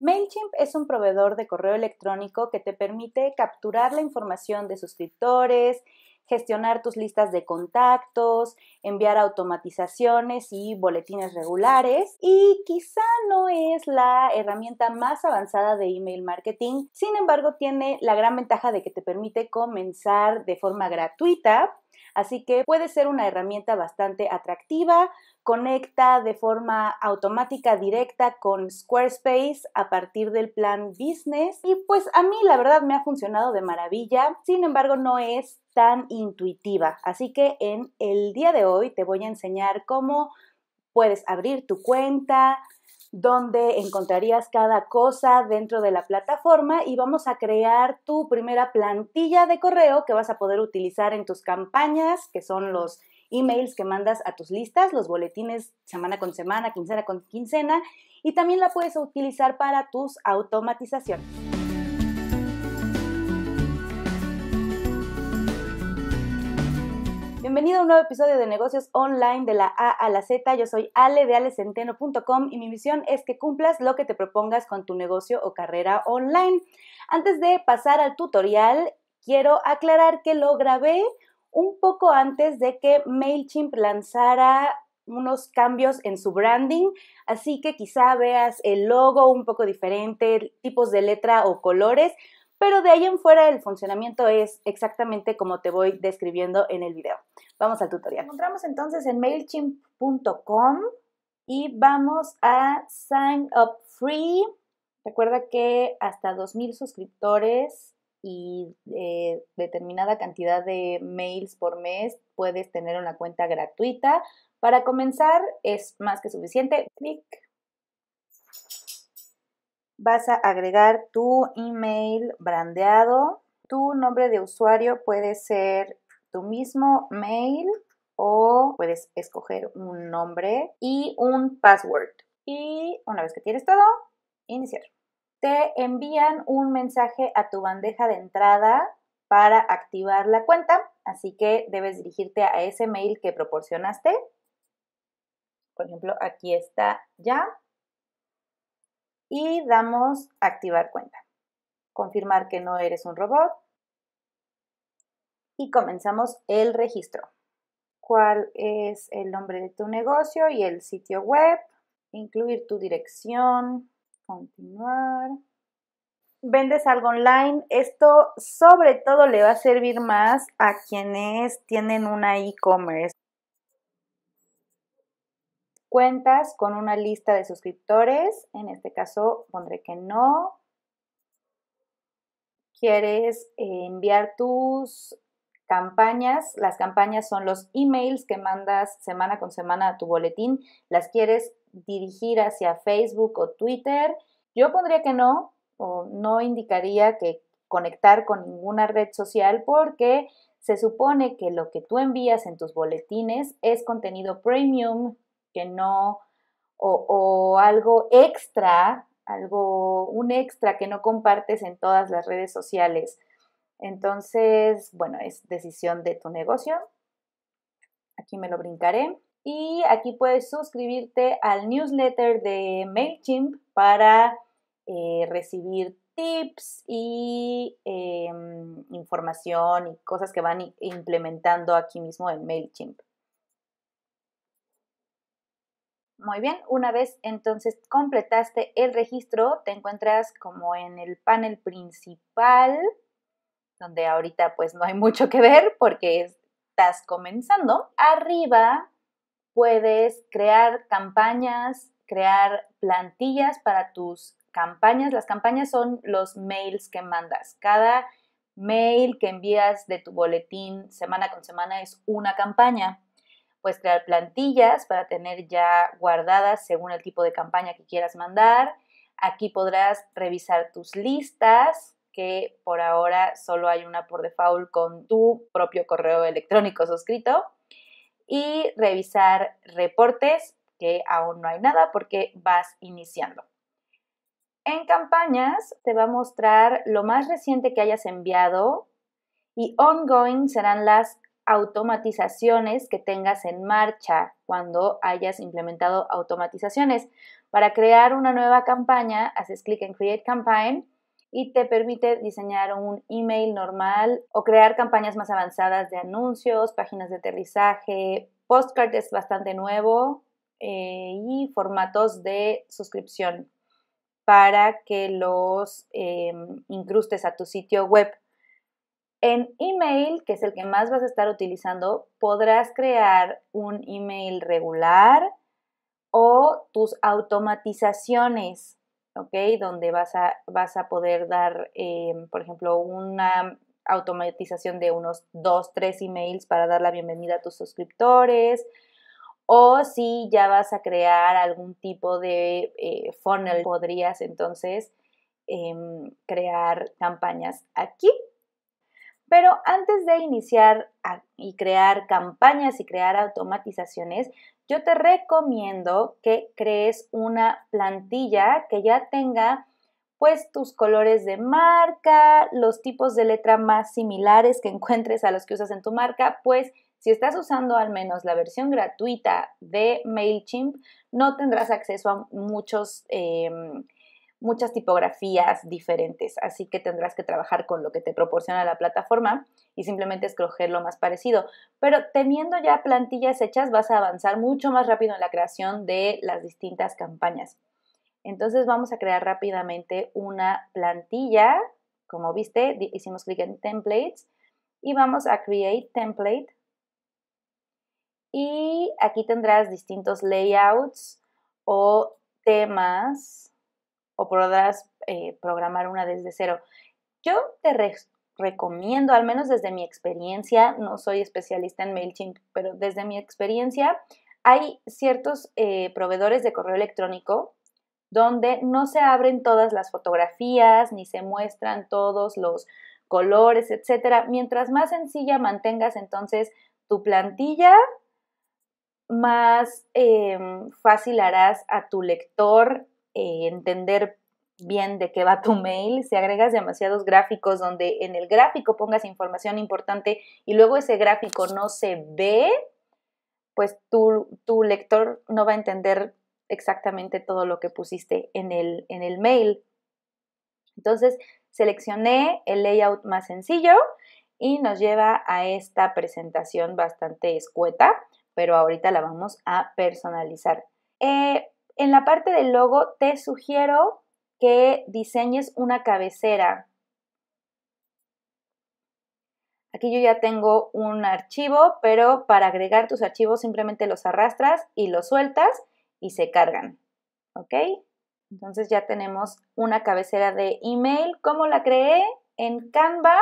MailChimp es un proveedor de correo electrónico que te permite capturar la información de suscriptores, gestionar tus listas de contactos, enviar automatizaciones y boletines regulares. Y quizá no es la herramienta más avanzada de email marketing, sin embargo tiene la gran ventaja de que te permite comenzar de forma gratuita Así que puede ser una herramienta bastante atractiva. Conecta de forma automática, directa con Squarespace a partir del plan business. Y pues a mí la verdad me ha funcionado de maravilla. Sin embargo, no es tan intuitiva. Así que en el día de hoy te voy a enseñar cómo puedes abrir tu cuenta, donde encontrarías cada cosa dentro de la plataforma y vamos a crear tu primera plantilla de correo que vas a poder utilizar en tus campañas, que son los emails que mandas a tus listas, los boletines semana con semana, quincena con quincena, y también la puedes utilizar para tus automatizaciones. Bienvenido a un nuevo episodio de Negocios Online de la A a la Z. Yo soy Ale de alecenteno.com y mi misión es que cumplas lo que te propongas con tu negocio o carrera online. Antes de pasar al tutorial, quiero aclarar que lo grabé un poco antes de que MailChimp lanzara unos cambios en su branding, así que quizá veas el logo un poco diferente, tipos de letra o colores, pero de ahí en fuera el funcionamiento es exactamente como te voy describiendo en el video. Vamos al tutorial. encontramos entonces en MailChimp.com y vamos a Sign Up Free. Recuerda que hasta 2.000 suscriptores y eh, determinada cantidad de mails por mes puedes tener una cuenta gratuita. Para comenzar es más que suficiente. Clic vas a agregar tu email brandeado. Tu nombre de usuario puede ser tu mismo mail o puedes escoger un nombre y un password. Y una vez que tienes todo, iniciar. Te envían un mensaje a tu bandeja de entrada para activar la cuenta, así que debes dirigirte a ese mail que proporcionaste. Por ejemplo, aquí está ya y damos activar cuenta. Confirmar que no eres un robot y comenzamos el registro. ¿Cuál es el nombre de tu negocio y el sitio web? Incluir tu dirección. Continuar. ¿Vendes algo online? Esto sobre todo le va a servir más a quienes tienen una e-commerce cuentas con una lista de suscriptores. En este caso pondré que no. Quieres eh, enviar tus campañas. Las campañas son los emails que mandas semana con semana a tu boletín. Las quieres dirigir hacia Facebook o Twitter. Yo pondría que no, o no indicaría que conectar con ninguna red social porque se supone que lo que tú envías en tus boletines es contenido premium que no, o, algo extra, algo, un extra que no compartes en todas las redes sociales. Entonces, bueno, es decisión de tu negocio. Aquí me lo brincaré. Y aquí puedes suscribirte al newsletter de MailChimp para eh, recibir tips y em, información y cosas que van implementando aquí mismo en MailChimp. Muy bien, una vez entonces completaste el registro, te encuentras como en el panel principal, donde ahorita pues no hay mucho que ver porque estás comenzando. Arriba puedes crear campañas, crear plantillas para tus campañas. Las campañas son los mails que mandas. Cada mail que envías de tu boletín semana con semana es una campaña puedes crear plantillas para tener ya guardadas según el tipo de campaña que quieras mandar. Aquí podrás revisar tus listas, que por ahora solo hay una por default con tu propio correo electrónico suscrito. Y revisar reportes, que aún no hay nada porque vas iniciando. En campañas te va a mostrar lo más reciente que hayas enviado y ongoing serán las automatizaciones que tengas en marcha cuando hayas implementado automatizaciones. Para crear una nueva campaña, haces clic en Create Campaign y te permite diseñar un email normal o crear campañas más avanzadas de anuncios, páginas de aterrizaje, postcard es bastante nuevo eh, y formatos de suscripción para que los eh, incrustes a tu sitio web. En email, que es el que más vas a estar utilizando, podrás crear un email regular o tus automatizaciones, ¿ok? Donde vas a, vas a poder dar, eh, por ejemplo, una automatización de unos 2, tres emails para dar la bienvenida a tus suscriptores. O si ya vas a crear algún tipo de eh, funnel, podrías entonces em, crear campañas aquí pero antes de iniciar y crear campañas y crear automatizaciones, yo te recomiendo que crees una plantilla que ya tenga pues tus colores de marca, los tipos de letra más similares que encuentres a los que usas en tu marca, pues si estás usando al menos la versión gratuita de MailChimp, no tendrás acceso a muchos... Em, muchas tipografías diferentes, así que tendrás que trabajar con lo que te proporciona la plataforma y simplemente escoger lo más parecido. Pero teniendo ya plantillas hechas, vas a avanzar mucho más rápido en la creación de las distintas campañas. Entonces vamos a crear rápidamente una plantilla. Como viste, hicimos clic en Templates y vamos a Create Template. Y aquí tendrás distintos layouts o temas o podrás eh, programar una desde cero. Yo te recomiendo, al menos desde mi experiencia, no soy especialista en MailChimp, pero desde mi experiencia, hay ciertos eh, proveedores de correo electrónico donde no se abren todas las fotografías ni se muestran todos los colores, etcétera. Mientras más sencilla mantengas entonces tu plantilla, más em, fácil harás a tu lector eh, entender bien de qué va tu mail, si agregas demasiados gráficos donde en el gráfico pongas información importante y luego ese gráfico no se ve, pues tu, tu lector no va a entender exactamente todo lo que pusiste en el, en el mail. Entonces, seleccioné el layout más sencillo y nos lleva a esta presentación bastante escueta, pero ahorita la vamos a personalizar. Eh, en la parte del logo te sugiero que diseñes una cabecera. Aquí yo ya tengo un archivo, pero para agregar tus archivos simplemente los arrastras y los sueltas y se cargan. ¿Ok? Entonces ya tenemos una cabecera de email. ¿Cómo la creé? En Canva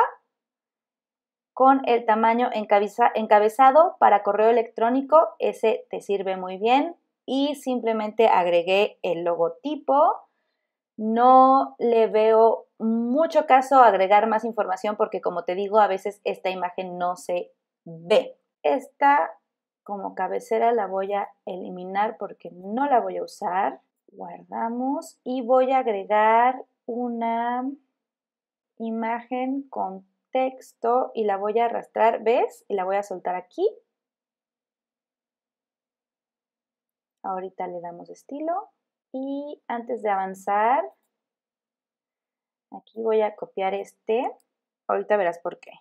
con el tamaño encabezado para correo electrónico. Ese te sirve muy bien y simplemente agregué el logotipo. No le veo mucho caso agregar más información porque como te digo, a veces esta imagen no se ve. Esta como cabecera la voy a eliminar porque no la voy a usar. Guardamos y voy a agregar una imagen con texto y la voy a arrastrar, ¿ves? Y la voy a soltar aquí Ahorita le damos estilo y antes de avanzar, aquí voy a copiar este. Ahorita verás por qué.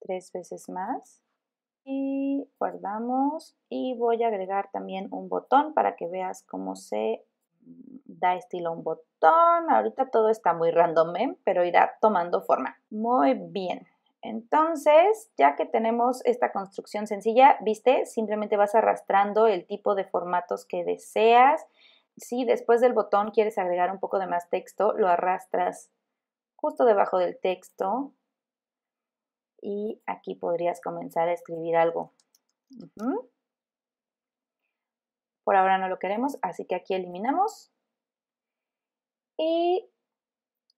Tres veces más. Y guardamos. Y voy a agregar también un botón para que veas cómo se da estilo un botón. Ahorita todo está muy random, ¿eh? pero irá tomando forma. Muy bien. Entonces, ya que tenemos esta construcción sencilla, viste, simplemente vas arrastrando el tipo de formatos que deseas. Si después del botón quieres agregar un poco de más texto, lo arrastras justo debajo del texto y aquí podrías comenzar a escribir algo. Por ahora no lo queremos, así que aquí eliminamos. Y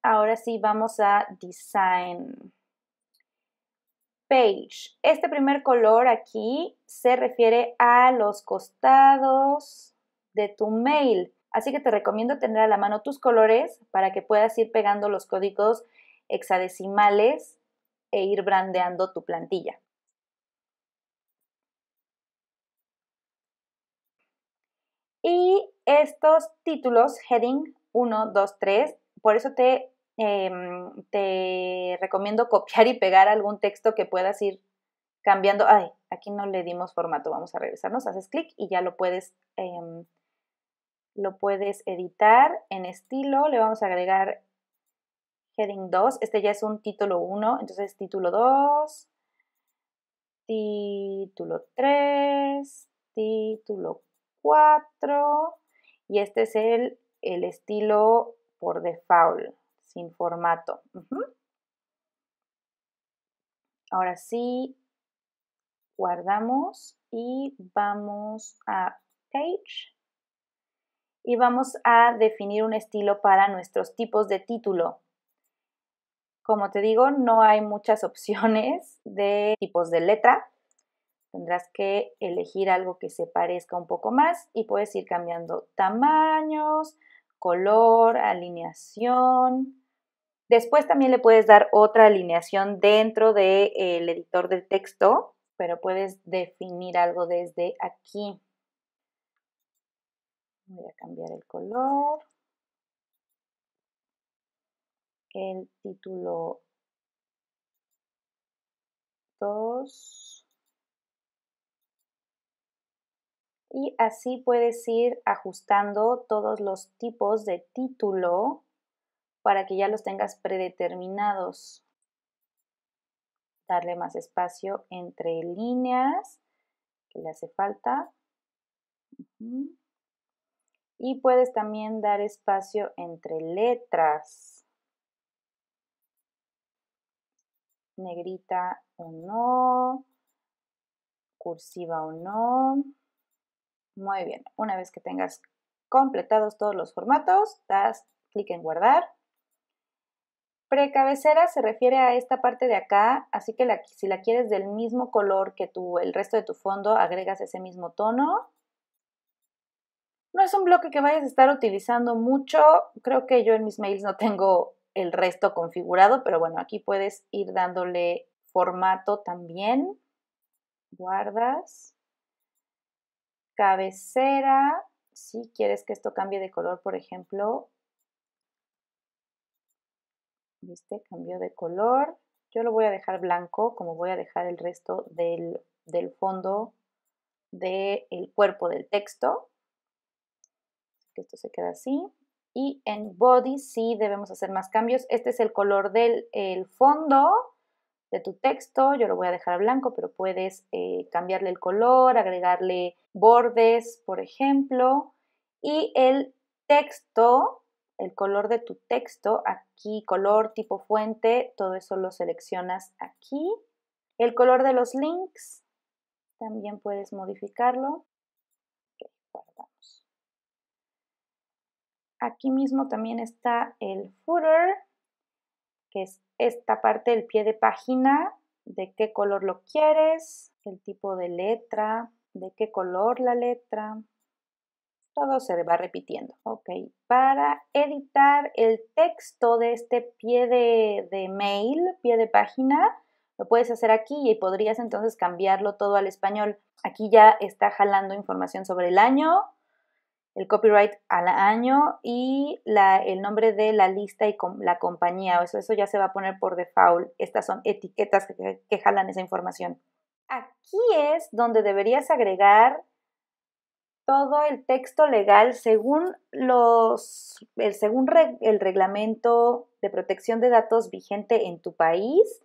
ahora sí vamos a design. Page. Este primer color aquí se refiere a los costados de tu mail. Así que te recomiendo tener a la mano tus colores para que puedas ir pegando los códigos hexadecimales e ir brandeando tu plantilla. Y estos títulos, heading 1, 2, 3, por eso te Em, te recomiendo copiar y pegar algún texto que puedas ir cambiando. Ay, aquí no le dimos formato, vamos a regresarnos, haces clic y ya lo puedes, em, lo puedes editar en estilo, le vamos a agregar heading 2, este ya es un título 1, entonces título 2, título 3, título 4 y este es el, el estilo por default sin formato. Ahora sí, guardamos y vamos a Page y vamos a definir un estilo para nuestros tipos de título. Como te digo, no hay muchas opciones de tipos de letra. Tendrás que elegir algo que se parezca un poco más y puedes ir cambiando tamaños, color, alineación, Después también le puedes dar otra alineación dentro del de, eh, editor del texto, pero puedes definir algo desde aquí. Voy a cambiar el color. El título 2. Y así puedes ir ajustando todos los tipos de título para que ya los tengas predeterminados. Darle más espacio entre líneas que le hace falta. Y puedes también dar espacio entre letras. Negrita o no, cursiva o no. Muy bien, una vez que tengas completados todos los formatos, das clic en guardar Precabecera se refiere a esta parte de acá, así que si la quieres del mismo color que tu, el resto de tu fondo, agregas ese mismo tono. No es un bloque que vayas a estar utilizando mucho, creo que yo en mis mails no tengo el resto configurado, pero bueno, aquí puedes ir dándole formato también. Guardas. Cabecera, si quieres que esto cambie de color, por ejemplo, ¿Viste? Cambió de color. Yo lo voy a dejar blanco como voy a dejar el resto del, fondo del cuerpo del texto. Esto se queda así. Y en body sí debemos hacer más cambios. Este es el color del el fondo de tu texto. Yo lo voy a dejar blanco, pero puedes eh, cambiarle el color, agregarle bordes, por ejemplo. Y el texto el color de tu texto, aquí color, tipo fuente, todo eso lo seleccionas aquí. El color de los links, también puedes modificarlo. Aquí mismo también está el footer, que es esta parte del pie de página, de qué color lo quieres, el tipo de letra, de qué color la letra, todo se va repitiendo. Ok, para editar el texto de este pie de, mail, pie de página, lo puedes hacer aquí y podrías entonces cambiarlo todo al español. Aquí ya está jalando información sobre el año, el copyright al año y la, el nombre de la lista y la compañía. Eso, eso ya se va a poner por default. Estas son etiquetas que, que jalan esa información. Aquí es donde deberías agregar todo el texto legal según los según el reglamento de protección de datos vigente en tu país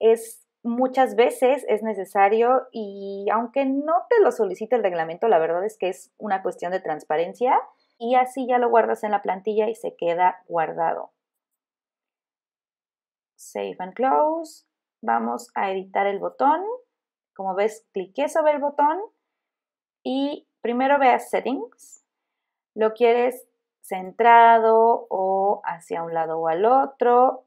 es muchas veces es necesario y aunque no te lo solicite el reglamento, la verdad es que es una cuestión de transparencia y así ya lo guardas en la plantilla y se queda guardado. Save and close. Vamos a editar el botón. Como ves, cliqué sobre el botón y primero veas settings, lo quieres centrado o hacia un lado o al otro,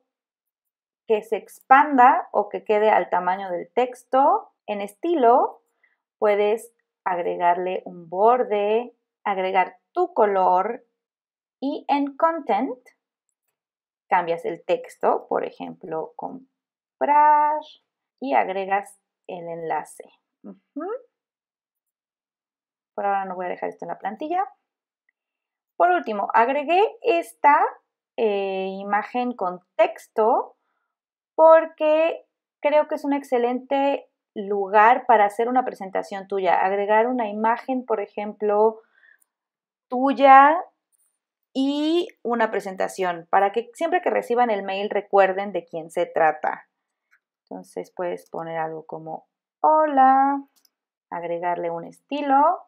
que se expanda o que quede al tamaño del texto. En estilo puedes agregarle un borde, agregar tu color y en content cambias el texto, por ejemplo, comprar y agregas el enlace ahora no voy a dejar esto en la plantilla. Por último, agregué esta eh, imagen con texto porque creo que es un excelente lugar para hacer una presentación tuya. Agregar una imagen, por ejemplo, tuya y una presentación para que siempre que reciban el mail recuerden de quién se trata. Entonces puedes poner algo como hola, agregarle un estilo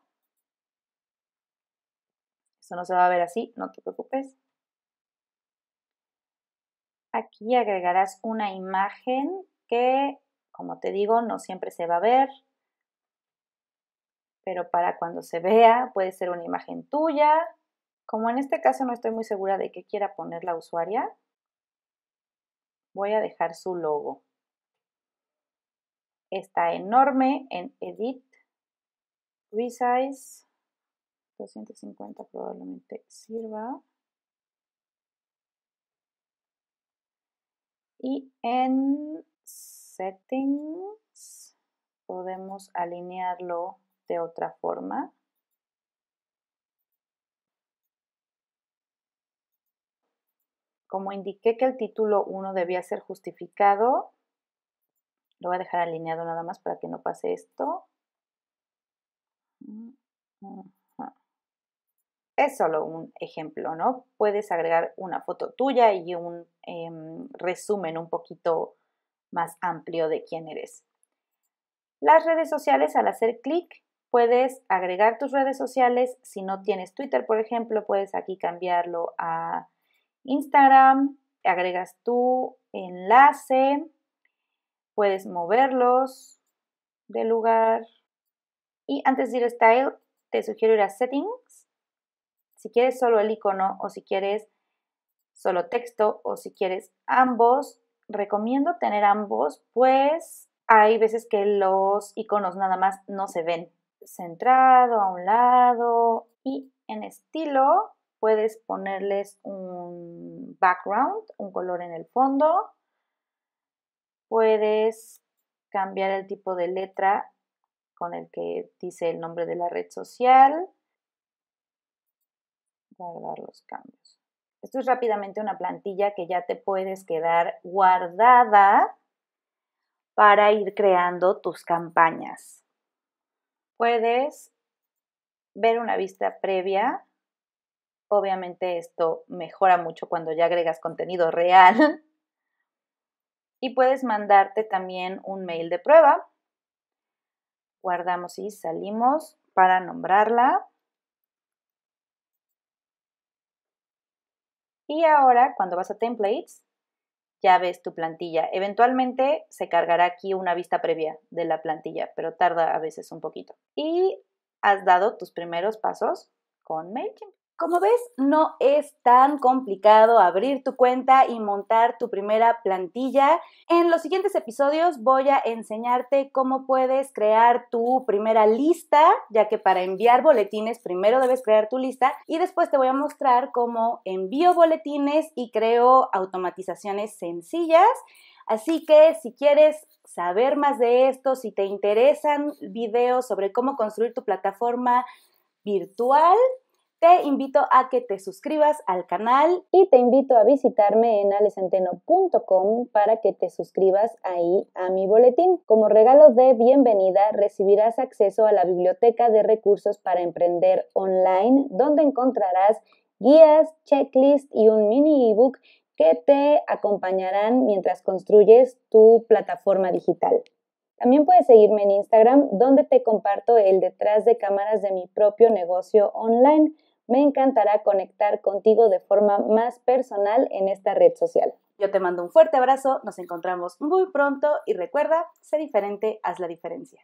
eso no se va a ver así, no te preocupes. Aquí agregarás una imagen que, como te digo, no siempre se va a ver, pero para cuando se vea puede ser una imagen tuya. Como en este caso no estoy muy segura de qué quiera poner la usuaria, voy a dejar su logo. Está enorme en Edit, Resize, 250 probablemente sirva. Y en settings podemos alinearlo de otra forma. Como indiqué que el título 1 debía ser justificado, lo voy a dejar alineado nada más para que no pase esto. Mm, mm es solo un ejemplo, ¿no? Puedes agregar una foto tuya y un em, resumen un poquito más amplio de quién eres. Las redes sociales, al hacer clic, puedes agregar tus redes sociales. Si no tienes Twitter, por ejemplo, puedes aquí cambiarlo a Instagram, agregas tu enlace, puedes moverlos de lugar. Y antes de ir a Style, te sugiero ir a Settings si quieres solo el icono o si quieres solo texto o si quieres ambos, recomiendo tener ambos, pues hay veces que los iconos nada más no se ven. Centrado, a un lado y en estilo puedes ponerles un background, un color en el fondo. Puedes cambiar el tipo de letra con el que dice el nombre de la red social guardar los cambios. Esto es rápidamente una plantilla que ya te puedes quedar guardada para ir creando tus campañas. Puedes ver una vista previa. Obviamente esto mejora mucho cuando ya agregas contenido real. Y puedes mandarte también un mail de prueba. Guardamos y salimos para nombrarla. Y ahora, cuando vas a templates, ya ves tu plantilla. Eventualmente se cargará aquí una vista previa de la plantilla, pero tarda a veces un poquito. Y has dado tus primeros pasos con MailChimp. Como ves, no es tan complicado abrir tu cuenta y montar tu primera plantilla. En los siguientes episodios voy a enseñarte cómo puedes crear tu primera lista, ya que para enviar boletines primero debes crear tu lista y después te voy a mostrar cómo envío boletines y creo automatizaciones sencillas. Así que si quieres saber más de esto, si te interesan videos sobre cómo construir tu plataforma virtual, te invito a que te suscribas al canal. Y te invito a visitarme en alecenteno.com para que te suscribas ahí a mi boletín. Como regalo de bienvenida recibirás acceso a la biblioteca de recursos para emprender online, donde encontrarás guías, checklist y un mini ebook que te acompañarán mientras construyes tu plataforma digital. También puedes seguirme en Instagram, donde te comparto el detrás de cámaras de mi propio negocio online. Me encantará conectar contigo de forma más personal en esta red social. Yo te mando un fuerte abrazo, nos encontramos muy pronto y recuerda, sé diferente, haz la diferencia.